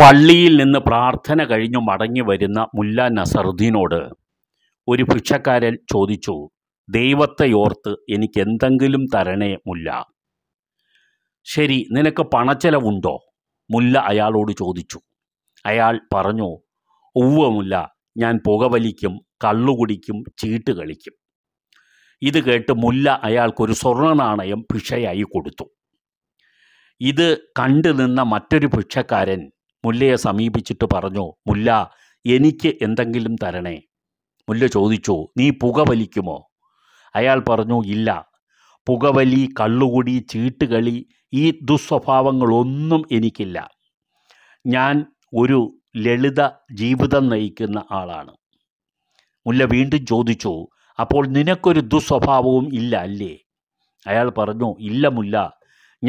പള്ളിയിൽ നിന്ന് പ്രാർത്ഥന കഴിഞ്ഞു മടങ്ങി വരുന്ന മുല്ല നസറുദ്ദീനോട് ഒരു ഭിക്ഷക്കാരൻ ചോദിച്ചു ദൈവത്തെയോർത്ത് എനിക്ക് എന്തെങ്കിലും തരണേ മുല്ല ശരി നിനക്ക് പണച്ചെലവുണ്ടോ മുല്ല അയാളോട് ചോദിച്ചു അയാൾ പറഞ്ഞു ഉവ്വ മുല്ല ഞാൻ പുകവലിക്കും കള്ളുകുടിക്കും ചീട്ട് കളിക്കും ഇത് കേട്ട് മുല്ല അയാൾക്കൊരു സ്വർണ്ണ നാണയം ഭിക്ഷയായി കൊടുത്തു ഇത് കണ്ടു നിന്ന മറ്റൊരു ഭിക്ഷക്കാരൻ മുല്ലയെ സമീപിച്ചിട്ട് പറഞ്ഞു മുല്ല എനിക്ക് എന്തെങ്കിലും തരണേ മുല്ല ചോദിച്ചു നീ പുകവലിക്കുമോ അയാൾ പറഞ്ഞു ഇല്ല പുകവലി കള്ളുകുടി ചീട്ടുകളി ഈ ദുസ്വഭാവങ്ങളൊന്നും എനിക്കില്ല ഞാൻ ഒരു ലളിത ജീവിതം നയിക്കുന്ന ആളാണ് മുല്ല വീണ്ടും ചോദിച്ചു അപ്പോൾ നിനക്കൊരു ദുസ്വഭാവവും ഇല്ല അല്ലേ അയാൾ പറഞ്ഞു ഇല്ല മുല്ല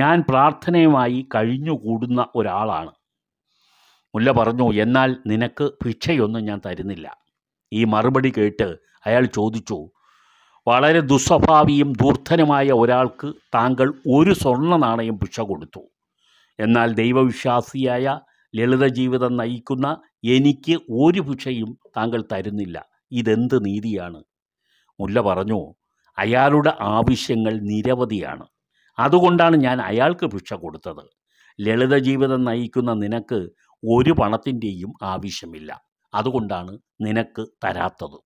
ഞാൻ പ്രാർത്ഥനയുമായി കഴിഞ്ഞുകൂടുന്ന ഒരാളാണ് മുല്ല പറഞ്ഞു എന്നാൽ നിനക്ക് ഭിക്ഷയൊന്നും ഞാൻ തരുന്നില്ല ഈ മറുപടി കേട്ട് അയാൾ ചോദിച്ചു വളരെ ദുസ്വഭാവിയും ദൂർധനുമായ ഒരാൾക്ക് താങ്കൾ ഒരു സ്വർണ്ണ നാണയം ഭിക്ഷ കൊടുത്തു എന്നാൽ ദൈവവിശ്വാസിയായ ലളിത ജീവിതം നയിക്കുന്ന എനിക്ക് ഒരു ഭിക്ഷയും താങ്കൾ തരുന്നില്ല ഇതെന്ത് നീതിയാണ് മുല്ല പറഞ്ഞു അയാളുടെ ആവശ്യങ്ങൾ നിരവധിയാണ് അതുകൊണ്ടാണ് ഞാൻ അയാൾക്ക് ഭിക്ഷ കൊടുത്തത് ലളിത ജീവിതം നയിക്കുന്ന നിനക്ക് ഒരു പണത്തിൻ്റെയും ആവശ്യമില്ല അതുകൊണ്ടാണ് നിനക്ക് തരാത്തത്